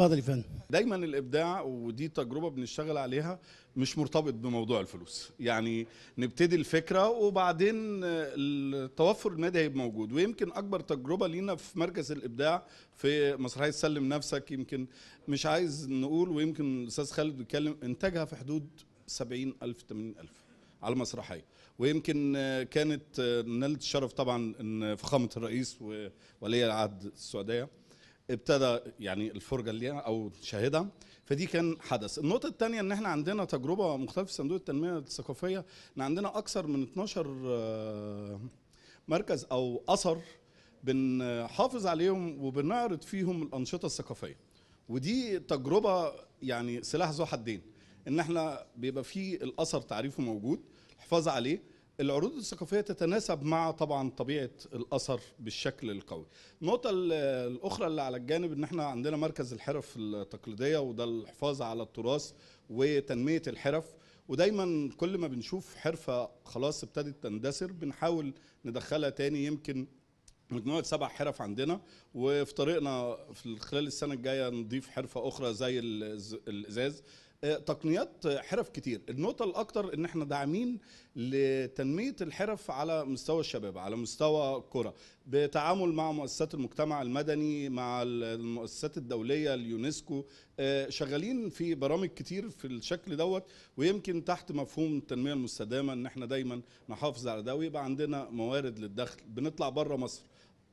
اتفضل يا فندم دايما الابداع ودي تجربه بنشتغل عليها مش مرتبط بموضوع الفلوس يعني نبتدي الفكره وبعدين التوفر المادي هيبقى موجود ويمكن اكبر تجربه لينا في مركز الابداع في مسرحيه سلم نفسك يمكن مش عايز نقول ويمكن الاستاذ خالد بيتكلم انتاجها في حدود 70000 80000 على المسرحيه ويمكن كانت نالت الشرف طبعا ان فخامه الرئيس وولي العهد السعوديه ابتدى يعني الفرجه اللي او شاهدها فدي كان حدث النقطه الثانيه ان احنا عندنا تجربه مختلفه في صندوق التنميه الثقافيه ان عندنا اكثر من 12 آه، مركز او اثر بنحافظ عليهم وبنعرض فيهم الانشطه الثقافيه ودي تجربه يعني سلاح ذو حدين ان احنا بيبقى فيه الاثر تعريفه موجود الحفاظ عليه العروض الثقافيه تتناسب مع طبعا طبيعه الاثر بالشكل القوي النقطه الاخرى اللي على الجانب ان احنا عندنا مركز الحرف التقليديه وده الحفاظ على التراث وتنميه الحرف ودايما كل ما بنشوف حرفه خلاص ابتدت تندثر بنحاول ندخلها تاني يمكن مجموعه سبع حرف عندنا وفي طريقنا في خلال السنه الجايه نضيف حرفه اخرى زي الازاز آه، تقنيات حرف كتير النقطه الاكتر ان احنا داعمين لتنميه الحرف على مستوى الشباب على مستوى الكره بتعامل مع مؤسسات المجتمع المدني مع المؤسسات الدوليه اليونسكو آه، شغالين في برامج كتير في الشكل دوت ويمكن تحت مفهوم التنميه المستدامه ان احنا دايما نحافظ على ده ويبقى عندنا موارد للدخل بنطلع بره مصر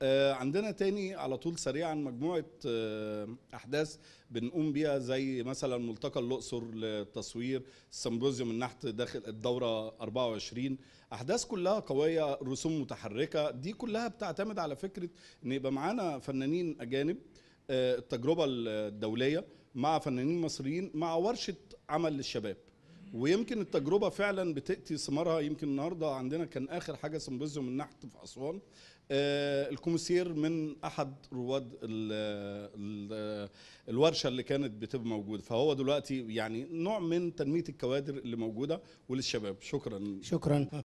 آه، عندنا تاني على طول سريعا مجموعة آه، أحداث بنقوم بيها زي مثلا ملتقى الأقصر للتصوير السمبوزيوم النحت داخل الدورة 24 أحداث كلها قوية رسوم متحركة دي كلها بتعتمد على فكرة إن يبقى معانا فنانين أجانب آه، التجربة الدولية مع فنانين مصريين مع ورشة عمل للشباب ويمكن التجربه فعلا بتاتي ثمارها يمكن النهارده عندنا كان اخر حاجه سمبوزيوم النحت في اسوان آه الكوميسير من احد رواد الـ الـ الورشه اللي كانت بتبقى موجوده فهو دلوقتي يعني نوع من تنميه الكوادر اللي موجوده وللشباب شكرا شكرا